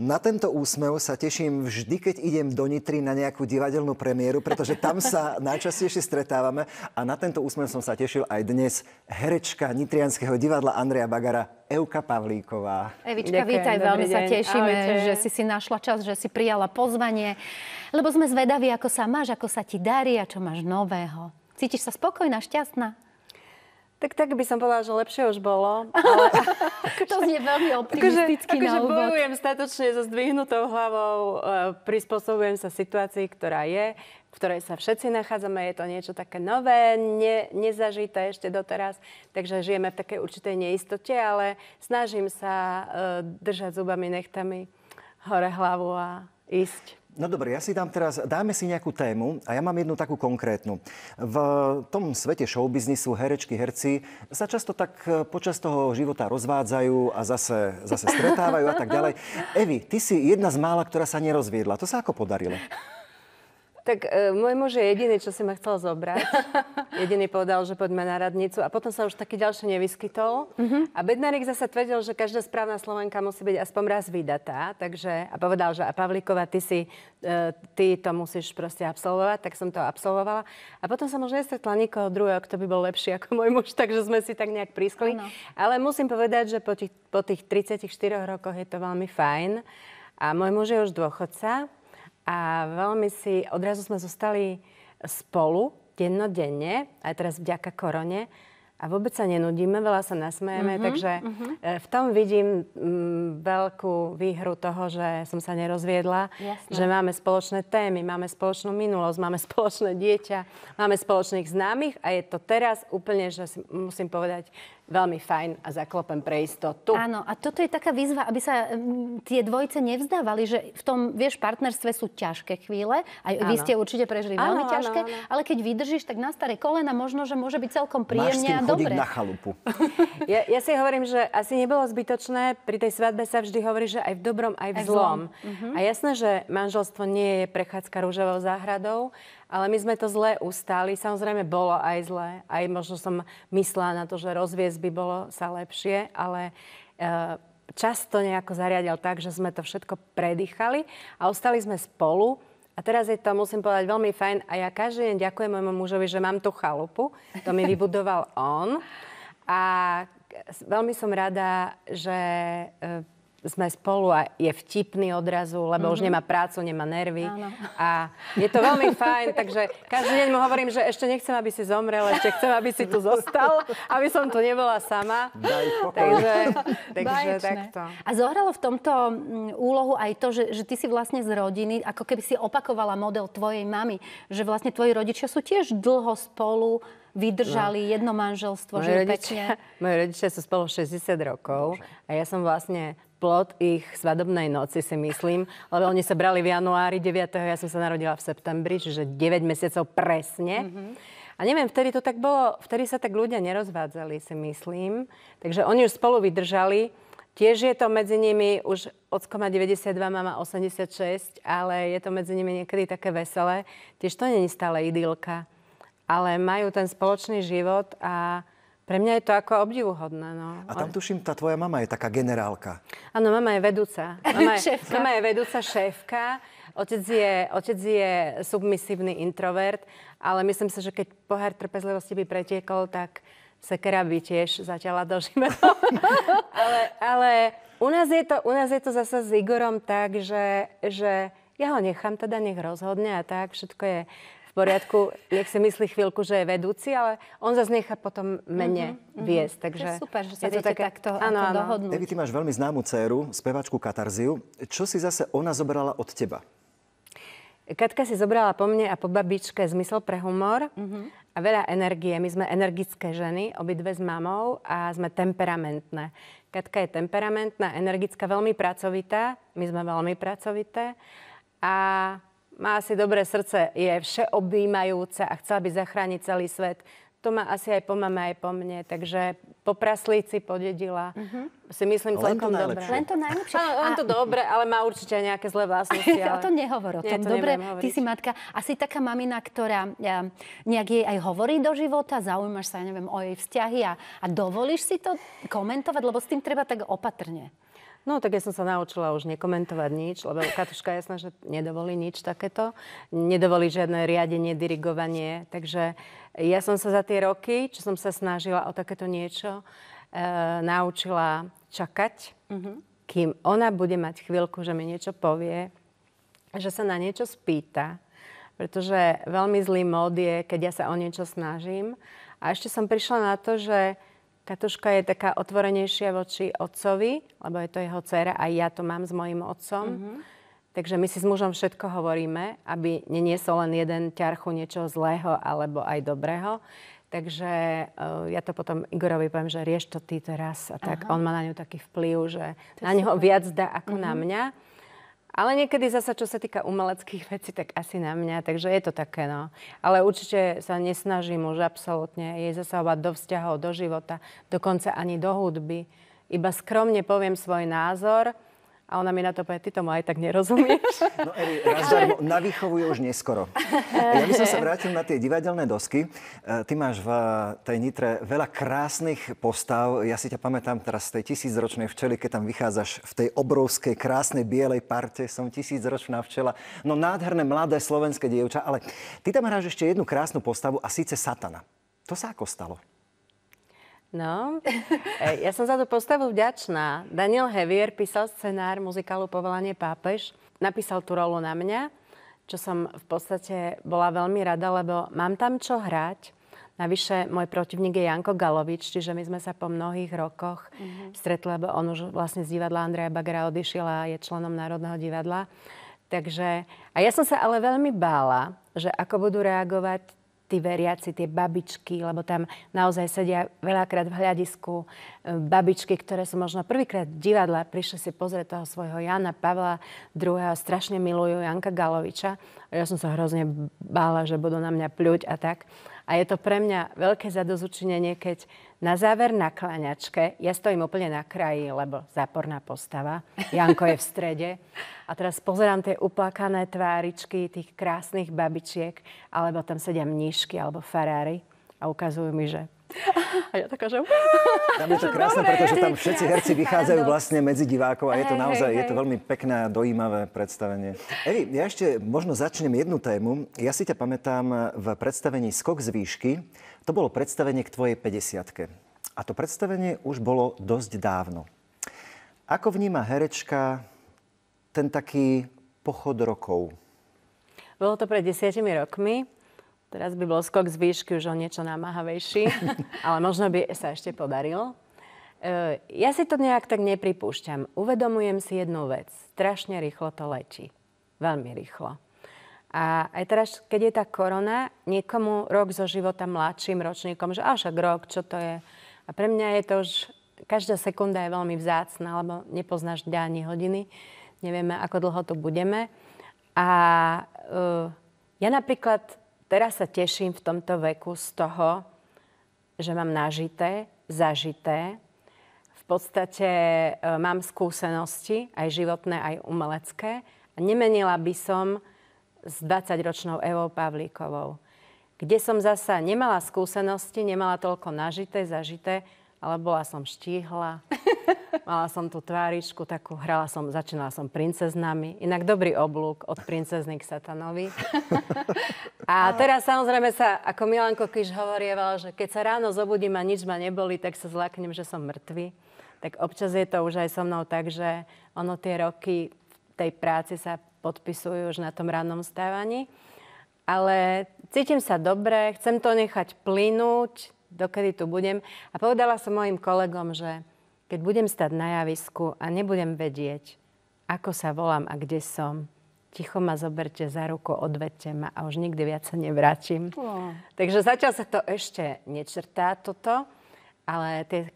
Na tento úsmev sa teším vždy, keď idem do Nitry na nejakú divadelnú premiéru, pretože tam sa najčastejšie stretávame a na tento úsmev som sa tešil aj dnes herečka Nitrianského divadla Andrea Bagara, Euka Pavlíková. Evička, Ďakujem, vítaj, veľmi deň. sa tešíme, Ahojte. že si si našla čas, že si prijala pozvanie, lebo sme zvedaví, ako sa máš, ako sa ti darí a čo máš nového. Cítiš sa spokojná, šťastná? Tak tak by som povedala, že lepšie už bolo. Ale... to znie veľmi akože- optimisticky akože, na úvod. bojujem statočne so zdvihnutou hlavou, e, prispôsobujem sa situácii, ktorá je, v ktorej sa všetci nachádzame. Je to niečo také nové, ne, nezažité ešte doteraz, takže žijeme v takej určitej neistote, ale snažím sa e, držať zubami, nechtami hore hlavu a ísť. No dobre, ja si dám teraz, dáme si nejakú tému a ja mám jednu takú konkrétnu. V tom svete showbiznisu herečky, herci sa často tak e, počas toho života rozvádzajú a zase, zase stretávajú a tak ďalej. Evi, ty si jedna z mála, ktorá sa nerozviedla. To sa ako podarilo? Tak e, môj muž je jediný, čo si ma chcel zobrať. jediný povedal, že poďme na radnicu. A potom sa už taký ďalší nevyskytol. Uh-huh. A Bednarik zase tvrdil, že každá správna Slovenka musí byť aspoň raz vydatá. Takže, a povedal, že a Pavlíková, ty, si, e, ty to musíš proste absolvovať. Tak som to absolvovala. A potom som už nestretla nikoho druhého, kto by bol lepší ako môj muž. Takže sme si tak nejak prískli. Ano. Ale musím povedať, že po tých, po tých 34 rokoch je to veľmi fajn. A môj muž je už dôchodca a veľmi si, odrazu sme zostali spolu, dennodenne, aj teraz vďaka korone a vôbec sa nenudíme, veľa sa nasmejeme, mm-hmm, takže mm-hmm. v tom vidím m, mm, veľkú výhru toho, že som sa nerozviedla, Jasne. že máme spoločné témy, máme spoločnú minulosť, máme spoločné dieťa, máme spoločných známych a je to teraz úplne, že si, musím povedať, veľmi fajn a zaklopem pre istotu. Áno, a toto je taká výzva, aby sa mm, tie dvojce nevzdávali, že v tom, vieš, partnerstve sú ťažké chvíle, aj áno. vy ste určite prežili áno, veľmi ťažké, áno, áno. ale keď vydržíš, tak na staré kolena možno, že môže byť celkom príjemne chodiť dobre. na chalupu. Ja, ja si hovorím, že asi nebolo zbytočné, pri tej svadbe sa vždy hovorí, že aj v dobrom, aj v aj zlom. zlom. Uh-huh. A jasné, že manželstvo nie je prechádzka rúžovou záhradou, ale my sme to zle ustáli. Samozrejme, bolo aj zle. Aj možno som myslela na to, že rozviez by bolo sa lepšie, ale e, často nejako zariadil tak, že sme to všetko predýchali a ostali sme spolu a teraz je to, musím povedať, veľmi fajn. A ja každý deň ďakujem môjmu mužovi, že mám tú chalupu. To mi vybudoval on. A veľmi som rada, že e, sme spolu a je vtipný odrazu, lebo mm-hmm. už mhm. nemá prácu, nemá nervy. Áno. A je to veľmi fajn, takže každý deň mu hovorím, že ešte nechcem, aby si zomrel, ešte chcem, aby si tu zostal, aby som tu nebola sama. Daj Takže, takže takto. A zohralo v tomto mm, úlohu aj to, že, že ty si vlastne z rodiny, ako keby si opakovala model tvojej mamy, že vlastne tvoji rodičia sú tiež dlho spolu vydržali no. jedno manželstvo, moje že rodičia, pekne. Moje rodičia sú spolu 60 rokov a ja som vlastne plot ich svadobnej noci, si myslím, lebo oni sa brali v januári 9. Ja som sa narodila v septembri, čiže 9 mesiacov presne. Mm-hmm. A neviem, vtedy to tak bolo, vtedy sa tak ľudia nerozvádzali, si myslím. Takže oni už spolu vydržali. Tiež je to medzi nimi, už ocko má 92, mama 86, ale je to medzi nimi niekedy také veselé. Tiež to není stále idylka, ale majú ten spoločný život a pre mňa je to ako obdivuhodné. No. A tam tuším, tá tvoja mama je taká generálka. Áno, mama je vedúca. Mama je, mama je vedúca šéfka. Otec je, otec je submisívny introvert, ale myslím si, že keď pohár trpezlivosti by pretiekol, tak sekera by tiež zatiaľ do ale, ale u nás, je to, u nás je to zase s Igorom tak, že, že ja ho nechám teda, nech rozhodne a tak, všetko je v poriadku, nech si myslí chvíľku, že je vedúci, ale on zase nechá potom mene mm-hmm, viesť. Takže je super, že sa je to také... takto áno, áno. dohodnúť. Evi, ty máš veľmi známu dceru, spevačku Katarziu. Čo si zase ona zobrala od teba? Katka si zobrala po mne a po babičke zmysel pre humor mm-hmm. a veľa energie. My sme energické ženy, obidve s mamou a sme temperamentné. Katka je temperamentná, energická, veľmi pracovitá. My sme veľmi pracovité. A má asi dobré srdce, je všeobjímajúce a chcela by zachrániť celý svet. To má asi aj po mame, aj po mne. Takže po praslíci podedila. Uh-huh. Mhm. Si myslím že to dobre. Len to najlepšie. len to a... dobre, ale má určite aj nejaké zlé vlastnosti. Ale... O tom nehovor, o tom. Nie, to dobre, ty si matka. Asi taká mamina, ktorá ja, nejak jej aj hovorí do života, zaujímaš sa, ja neviem, o jej vzťahy a, a dovolíš si to komentovať, lebo s tým treba tak opatrne. No, tak ja som sa naučila už nekomentovať nič, lebo Katuška jasná, že nedovolí nič takéto. Nedovolí žiadne riadenie, dirigovanie. Takže ja som sa za tie roky, čo som sa snažila o takéto niečo, e, naučila čakať, mm-hmm. kým ona bude mať chvíľku, že mi niečo povie, že sa na niečo spýta. Pretože veľmi zlý mód je, keď ja sa o niečo snažím. A ešte som prišla na to, že Katuška je taká otvorenejšia voči otcovi, lebo je to jeho dcera a ja to mám s mojim otcom. Mm-hmm. Takže my si s mužom všetko hovoríme, aby neniesol len jeden ťarchu niečo zlého alebo aj dobrého. Takže uh, ja to potom Igorovi poviem, že rieš to ty teraz. A tak Aha. on má na ňu taký vplyv, že to na neho super. viac dá ako mm-hmm. na mhm. mňa. Ale niekedy zasa, čo sa týka umeleckých vecí, tak asi na mňa, takže je to také, no. Ale určite sa nesnažím už absolútne jej zasahovať do vzťahov, do života, dokonca ani do hudby. Iba skromne poviem svoj názor, a ona mi na to povedala, ty tomu aj tak nerozumieš. No Eri, raz darmo, na výchovu je už neskoro. Ja by som sa vrátil na tie divadelné dosky. E, ty máš v eh, tej Nitre veľa krásnych postav. Ja si ťa pamätám teraz z tej tisícročnej včely, keď tam vychádzaš v tej obrovskej, krásnej bielej parte. Som tisícročná včela. No nádherné mladé slovenské dievča. Ale ty tam hráš ešte jednu krásnu postavu a síce Satana. To sa ako stalo? No, ja som za to postavu vďačná. Daniel Hevier písal scenár muzikálu Povolanie pápež. Napísal tú rolu na mňa, čo som v podstate bola veľmi rada, lebo mám tam čo hrať. Navyše, môj protivník je Janko Galovič, čiže my sme sa po mnohých rokoch mm-hmm. stretli, lebo on už vlastne z divadla Andreja Bagera odišiel a je členom Národného divadla. Takže, a ja som sa ale veľmi bála, že ako budú reagovať tí veriaci, tie babičky, lebo tam naozaj sedia veľakrát v hľadisku e, babičky, ktoré sú možno prvýkrát divadla, prišli si pozrieť toho svojho Jana Pavla II. strašne milujú Janka Galoviča. Ja som sa hrozne bála, že budú na mňa pľuť a tak. A je to pre mňa veľké zadozučenie, keď na záver na kláňačke, ja stojím úplne na kraji, lebo záporná postava, Janko je v strede. A teraz pozerám tie uplakané tváričky tých krásnych babičiek, alebo tam sedia mníšky alebo farári a ukazujú mi, že a ja taká, že... Tam je to krásne, pretože tam všetci herci vychádzajú vlastne medzi divákov a je to naozaj, je to veľmi pekné a dojímavé predstavenie. Evi, ja ešte možno začnem jednu tému. Ja si ťa pamätám v predstavení Skok z výšky. To bolo predstavenie k tvojej 50 A to predstavenie už bolo dosť dávno. Ako vníma herečka ten taký pochod rokov? Bolo to pred desiatimi rokmi. Teraz by bol skok z výšky už o niečo námahavejší, ale možno by sa ešte podaril. E, ja si to nejak tak nepripúšťam. Uvedomujem si jednu vec. Strašne rýchlo to letí. Veľmi rýchlo. A aj teraz, keď je tá korona, niekomu rok zo života mladším ročníkom, že až rok, čo to je. A pre mňa je to už, každá sekunda je veľmi vzácna, lebo nepoznáš dňa ani hodiny. Nevieme, ako dlho tu budeme. A e, ja napríklad Teraz sa teším v tomto veku z toho, že mám nažité, zažité. V podstate e, mám skúsenosti, aj životné, aj umelecké. A nemenila by som s 20-ročnou Evou Pavlíkovou, kde som zasa nemala skúsenosti, nemala toľko nažité, zažité, ale bola som štíhla, mala som tú tváričku takú, hrala som, začínala som princeznami, inak dobrý oblúk od princezny k satanovi. A teraz samozrejme sa, ako Milanko Kiš hovorieval, že keď sa ráno zobudím a nič ma neboli, tak sa zláknem, že som mŕtvy. Tak občas je to už aj so mnou tak, že ono tie roky v tej práci sa podpisujú už na tom rannom stávaní. Ale cítim sa dobre, chcem to nechať plynúť, dokedy tu budem. A povedala som mojim kolegom, že keď budem stať na javisku a nebudem vedieť, ako sa volám a kde som, ticho ma zoberte za ruku, odvedte ma a už nikdy viac sa nevrátim. No. Takže zatiaľ sa to ešte nečrtá toto, ale tie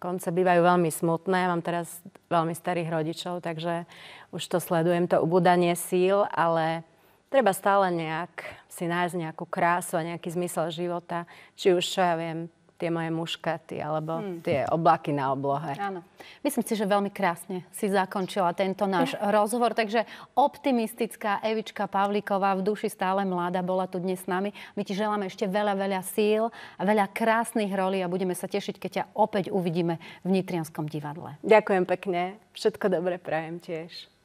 konce bývajú veľmi smutné. Ja mám teraz veľmi starých rodičov, takže už to sledujem, to ubudanie síl, ale treba stále nejak si nájsť nejakú krásu a nejaký zmysel života. Či už, čo ja viem, tie moje muškaty alebo hmm. tie oblaky na oblohe. Áno. Myslím si, že veľmi krásne si zakončila tento náš rozhovor. Takže optimistická Evička Pavlíková v duši stále mladá bola tu dnes s nami. My ti želáme ešte veľa, veľa síl a veľa krásnych rolí a budeme sa tešiť, keď ťa opäť uvidíme v Nitrianskom divadle. Ďakujem pekne. Všetko dobre prajem tiež.